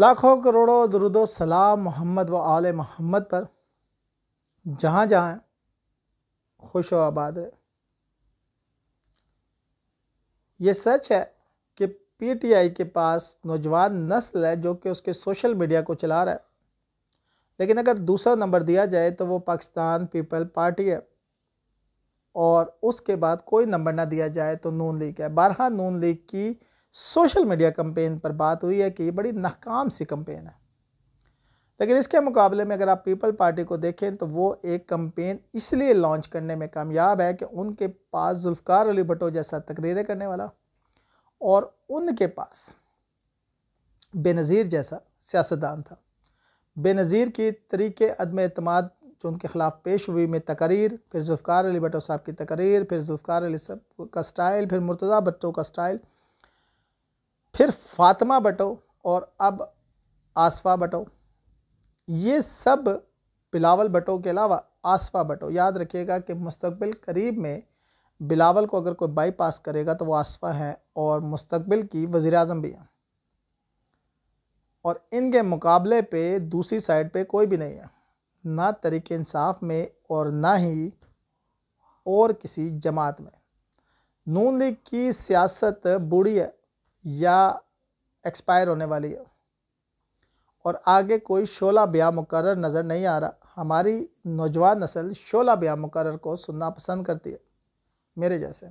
लाखों करोड़ों दरुदो सलाम मोहम्मद व आल मोहम्मद पर जहाँ जहाँ खुश आबाद रहे ये सच है कि पीटीआई के पास नौजवान नस्ल है जो कि उसके सोशल मीडिया को चला रहा है लेकिन अगर दूसरा नंबर दिया जाए तो वो पाकिस्तान पीपल पार्टी है और उसके बाद कोई नंबर ना दिया जाए तो नून लीग है बारह नून लीग की सोशल मीडिया कम्पेन पर बात हुई है कि ये बड़ी नाकाम सी कम्पेन है लेकिन इसके मुकाबले में अगर आप पीपल पार्टी को देखें तो वो एक कम्पेन इसलिए लॉन्च करने में कामयाब है कि उनके पास जुल्फ़ार अली भटो जैसा तकरीरें करने वाला और उनके पास बेनज़ीर जैसा सियासतदान था बेनज़ीर की तरीके अदम अतमाद जो उनके ख़िलाफ़ पेश हुई में तकरीर फिर जुल्फ़ार अली भटो साहब की तकरीर फिर जुल्फ़ार अली साहब का स्टाइल फिर मुर्तज़ा भट्टो का स्टाइल फिर फातिमा बटो और अब आसफा बटो ये सब बिलावल बटो के अलावा आसफा बटो याद रखिएगा कि मुस्तबिल करीब में बिलावल को अगर कोई बाईपास करेगा तो वो आसफा हैं और मुस्तबिल की वज़ी अजम भी हैं और इनके मुकाबले पे दूसरी साइड पे कोई भी नहीं है ना तरीके इंसाफ में और ना ही और किसी जमात में नून लीग की सियासत बूढ़ी है या एक्सपायर होने वाली है और आगे कोई शोला ब्याह मुकर नज़र नहीं आ रहा हमारी नौजवान नस्ल शोला ब्याह मुकर को सुनना पसंद करती है मेरे जैसे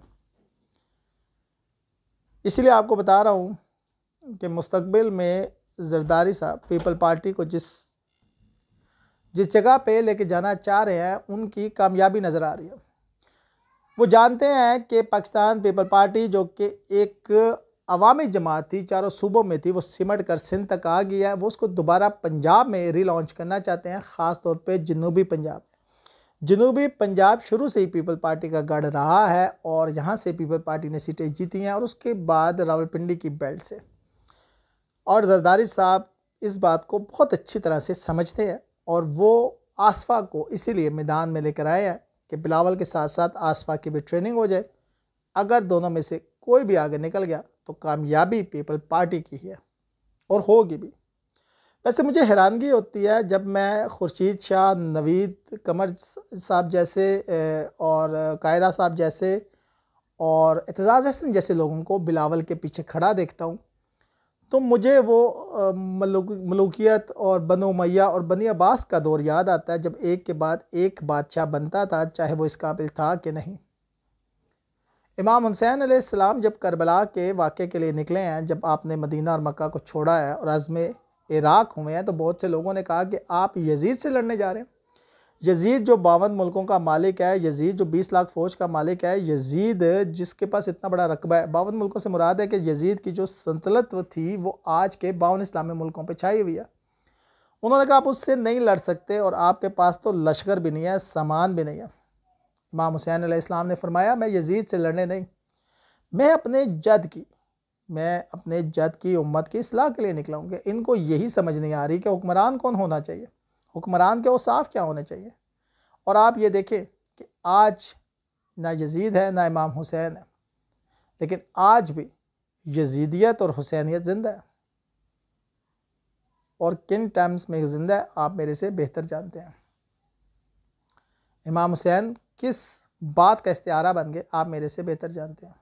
इसलिए आपको बता रहा हूँ कि मुस्तबिल में जरदारी साहब पीपल पार्टी को जिस जिस जगह पे लेके जाना चाह रहे हैं उनकी कामयाबी नज़र आ रही है वो जानते हैं कि पाकिस्तान पीपल पार्टी जो कि एक अवामी जमात थी चारों सूबों में थी वो सिमट कर सिंध तक आ गया है वो उसको दोबारा पंजाब में लॉन्च करना चाहते हैं ख़ास तौर पे जनूबी पंजाब जनूबी पंजाब शुरू से ही पीपल पार्टी का गढ़ रहा है और यहाँ से पीपल पार्टी ने सीटें जीती हैं और उसके बाद रावलपिंडी की बेल्ट से और जरदारी साहब इस बात को बहुत अच्छी तरह से समझते हैं और वो आसफा को इसीलिए मैदान में लेकर आए हैं कि बिलावल के साथ साथ आसफा की भी ट्रेनिंग हो जाए अगर दोनों में से कोई भी आगे निकल गया तो कामयाबी पीपल पार्टी की है और होगी भी वैसे मुझे हैरानगी होती है जब मैं खुर्शीद शाह नवीद कमर साहब जैसे और कायरा साहब जैसे और एतजाज़ हसन जैसे लोगों को बिलावल के पीछे खड़ा देखता हूँ तो मुझे वो मलूकियत और बनो मैया और बनी अब्बास का दौर याद आता है जब एक के बाद एक बादशाह बनता था चाहे वो इस काबिल था कि नहीं इमाम हुसैन आसमाम जब करबला के वाक़े के लिए निकले हैं जब आपने मदीना और मक्का को छोड़ा है और अज़म इराक़ हुए हैं तो बहुत से लोगों ने कहा कि आप यजीद से लड़ने जा रहे हैं यजीद जो बावन मुल्कों का मालिक है यजीद जो बीस लाख फ़ौज का मालिक है यजीद जिसके पास इतना बड़ा रकबा है बावन मुल्कों से मुराद है कि यजीद की जो संतलत थी वो आज के बावन इस्लामी मुल्कों पर छाई हुई है उन्होंने कहा आप उससे नहीं लड़ सकते और आपके पास तो लश्कर भी नहीं है सामान भी नहीं है इमाम हुसैन इस्लाम ने फरमाया मैं यजीद से लड़ने नहीं मैं अपने जद की मैं अपने जद की उम्मत की असलाह के लिए निकलाऊँगे इनको यही समझ नहीं आ रही कि हुक्मरान कौन होना चाहिए हुक्मरान के उसाफ़ क्या होने चाहिए और आप ये देखें कि आज ना यजीद है ना इमाम हुसैन है लेकिन आज भी यजीदियत और हुसैनियत ज़िंदा है और किन टर्म्स में ज़िंदा है आप मेरे से बेहतर जानते हैं इमाम हुसैन किस बात का इश्तारा बन गए आप मेरे से बेहतर जानते हैं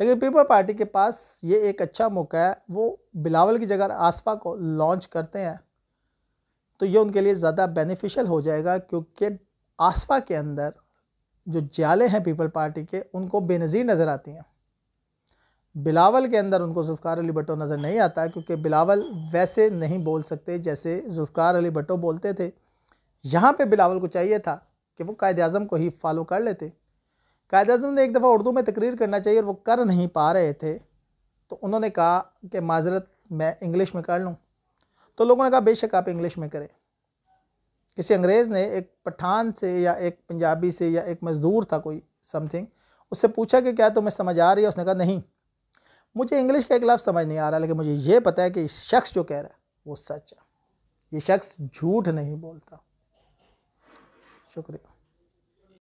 लेकिन पीपल पार्टी के पास ये एक अच्छा मौका है वो बिलावल की जगह आसपा को लॉन्च करते हैं तो ये उनके लिए ज़्यादा बेनिफिशियल हो जाएगा क्योंकि आसपा के अंदर जो जाले हैं पीपल पार्टी के उनको बेनज़ीर नज़र आती हैं बिलावल के अंदर उनको जुल्फ़ार अली भट्टो नज़र नहीं आता क्योंकि बिलावल वैसे नहीं बोल सकते जैसे जुल्फ़ार अली भट्टो बोलते थे यहाँ पे बिलावल को चाहिए था कि वो कायद अज़म को ही फॉलो कर लेते कायद अज़म ने एक दफ़ा उर्दू में तकरीर करना चाहिए और वो कर नहीं पा रहे थे तो उन्होंने कहा कि माजरत मैं इंग्लिश में कर लूँ तो लोगों ने कहा बेशक आप इंग्लिश में करें किसी अंग्रेज़ ने एक पठान से या एक पंजाबी से या एक मज़दूर था कोई समथिंग उससे पूछा कि क्या तुम्हें समझ आ रही है उसने कहा नहीं मुझे इंग्लिश का एक लफ्ज़ समझ नहीं आ रहा लेकिन मुझे ये पता है कि शख्स जो कह रहा है वो सच है ये शख्स झूठ नहीं बोलता 食で。